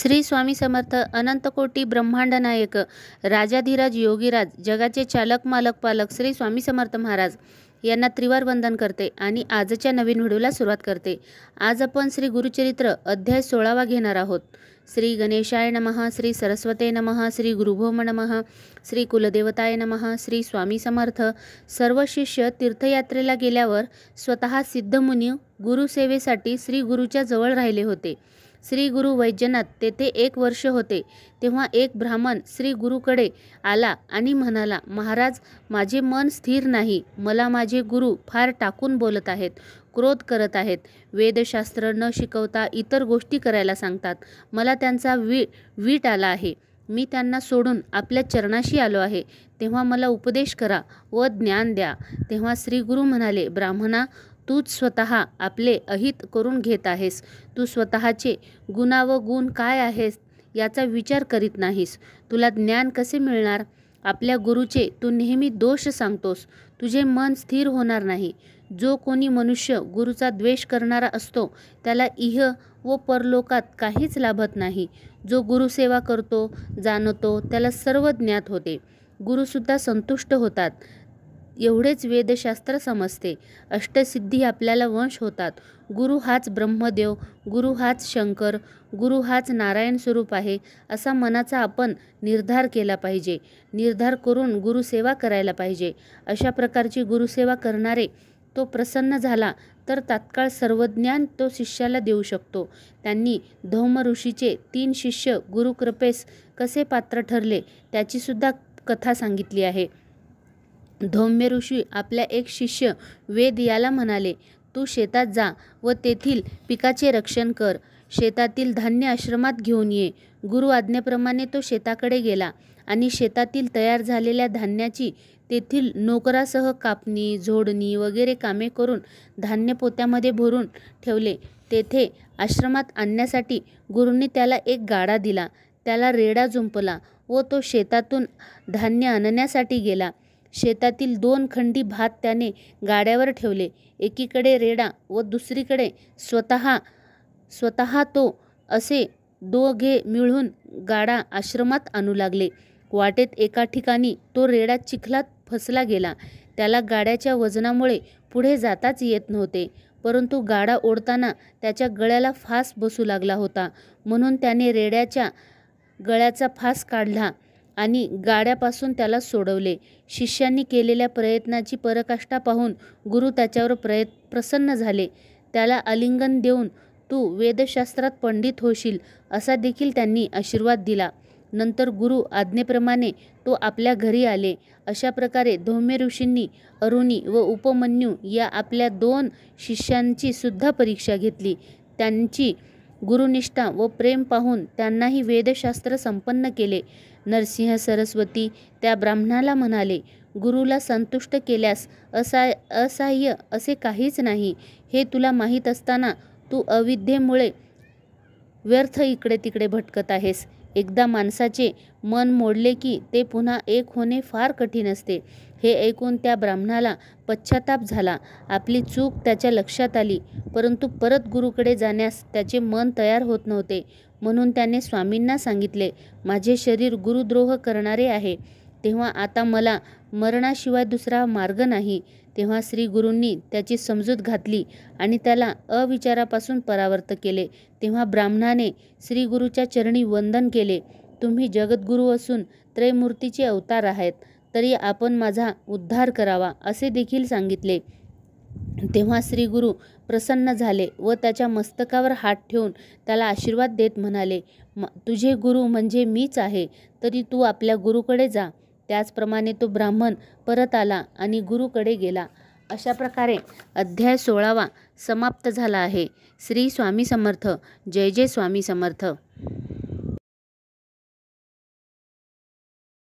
श्री स्वामी समर्थ अनंतकोटी ब्रह्मांड नायक राजाधीराज योगीराज जगाचे चालक मालक पालक श्री स्वामी समर्थ महाराज यांना त्रिवार वंदन करते आणि आजच्या नवीन व्हिडिओला सुरुवात करते आज आपण श्री गुरुचरित्र अध्याय सोळावा घेणार आहोत श्री गणेशाय नमः श्री सरस्वते नमः श्री गुरुभोम नमः श्री कुलदेवताय नमः श्री स्वामी समर्थ सर्व शिष्य तीर्थयात्रेला गेल्यावर स्वतः सिद्धमुनी गुरुसेवेसाठी श्री गुरुच्या जवळ राहिले होते श्री गुरु वैजनाथ तेथे एक वर्ष होते तेव्हा एक ब्राह्मण श्री गुरुकडे आला आणि म्हणाला महाराज माझे मन स्थिर नाही मला माझे गुरु फार टाकून बोलत आहेत क्रोध करत आहेत वेदशास्त्र न शिकवता इतर गोष्टी करायला सांगतात मला त्यांचा वी वीट आला आहे मी त्यांना सोडून आपल्या चरणाशी आलो आहे तेव्हा मला उपदेश करा व ज्ञान द्या तेव्हा श्रीगुरु म्हणाले ब्राह्मणा तूच स्वतः आपले अहित करून घेत आहेस तू स्वतःचे गुणा व गुण काय आहेस याचा विचार करीत नाहीस तुला ज्ञान कसे मिळणार आपल्या गुरुचे तू नेहमी दोष सांगतोस तुझे मन स्थिर होणार नाही जो कोणी मनुष्य गुरुचा द्वेष करणारा असतो त्याला इह व परलोकात काहीच लाभत नाही जो गुरुसेवा करतो जाणतो त्याला सर्व ज्ञात होते गुरुसुद्धा संतुष्ट होतात एवढेच वेदशास्त्र समजते अष्टसिद्धी आपल्याला वंश होतात गुरु हाच ब्रह्मदेव गुरु हाच शंकर गुरु हाच नारायण स्वरूप आहे असा मनाचा आपण निर्धार केला पाहिजे निर्धार करून गुरुसेवा करायला पाहिजे अशा प्रकारची गुरुसेवा करणारे तो प्रसन्न झाला तर तात्काळ सर्वज्ञान तो शिष्याला देऊ शकतो त्यांनी धौम ऋषीचे तीन शिष्य गुरुकृपेस कसे पात्र ठरले त्याचीसुद्धा कथा सांगितली आहे धौम्य ऋषी आपल्या एक शिष्य वेद याला म्हणाले तू शेतात जा व तेथील पिकाचे रक्षण कर शेतातील धान्य आश्रमात घेऊन ये गुरु आज्ञेप्रमाणे तो शेताकडे गेला आणि शेतातील तयार झालेल्या धान्याची तेथील नोकरासह कापणी झोडणी वगैरे कामे करून धान्य पोत्यामध्ये भरून ठेवले तेथे आश्रमात आणण्यासाठी गुरुंनी त्याला एक गाडा दिला त्याला रेडा जुंपला व तो शेतातून धान्य आणण्यासाठी गेला शेतातील दोन खंडी भात त्याने गाड्यावर ठेवले एकीकडे रेडा व दुसरीकडे स्वतः स्वतः तो असे दोघे मिळून गाडा आश्रमात आणू लागले वाटेत एका ठिकाणी तो रेडा चिखलात फसला गेला त्याला गाड्याच्या वजनामुळे पुढे जाताच येत नव्हते परंतु गाडा ओढताना त्याच्या गळ्याला फास बसू लागला होता म्हणून त्याने रेड्याच्या गळ्याचा फास काढला आणि गाड्यापासून त्याला सोडवले. शिष्यांनी केलेल्या प्रयत्नाची पराकाष्ठा पाहून गुरु त्याच्यावर प्रय प्रसन्न झाले. त्याला आलिंगन देऊन तू वेदशास्त्रात पंडित होशील असा देखील त्यांनी आशीर्वाद दिला. नंतर गुरु आज्ञेप्रमाणे तो आपल्या घरी आले. अशा प्रकारे ऋषींनी अरुणी व उपमन्यू या आपल्या दोन शिष्यांची सुद्धा परीक्षा घेतली. त्यांची गुरुनिष्ठा व प्रेम पाहून त्यांनाही वेदशास्त्र संपन्न केले नरसिंह सरस्वती त्या ब्राह्मणाला म्हणाले गुरुला संतुष्ट केल्यास असा असह्य असे काहीच नाही हे तुला माहीत असताना तू अविद्येमुळे व्यर्थ इकडे तिकडे भटकत आहेस एकदा माणसाचे मन मोडले की ते पुन्हा एक होणे फार कठीण असते हे ऐकून त्या ब्राह्मणाला पश्चाताप झाला आपली चूक त्याच्या लक्षात आली परंतु परत गुरुकडे जाण्यास त्याचे मन तयार होत नव्हते म्हणून त्याने स्वामींना सांगितले माझे शरीर गुरुद्रोह करणारे आहे तेव्हा आता मला मरणाशिवाय दुसरा मार्ग नाही तेव्हा श्री श्रीगुरूंनी त्याची समजूत घातली आणि त्याला अविचारापासून परावर्त केले तेव्हा ब्राह्मणाने श्रीगुरूच्या चरणी वंदन केले तुम्ही जगद्गुरू असून त्रयमूर्तीचे अवतार आहेत तरी आपण माझा उद्धार करावा असे देखील सांगितले तेव्हा गुरु प्रसन्न झाले व त्याच्या मस्तकावर हात ठेवून त्याला आशीर्वाद देत म्हणाले तुझे गुरु म्हणजे मीच आहे तरी तू आपल्या गुरुकडे जा त्याचप्रमाणे तो ब्राह्मण परत आला आणि गुरुकडे गेला अशा प्रकारे अध्याय सोळावा समाप्त झाला आहे श्री स्वामी समर्थ जय जय स्वामी समर्थ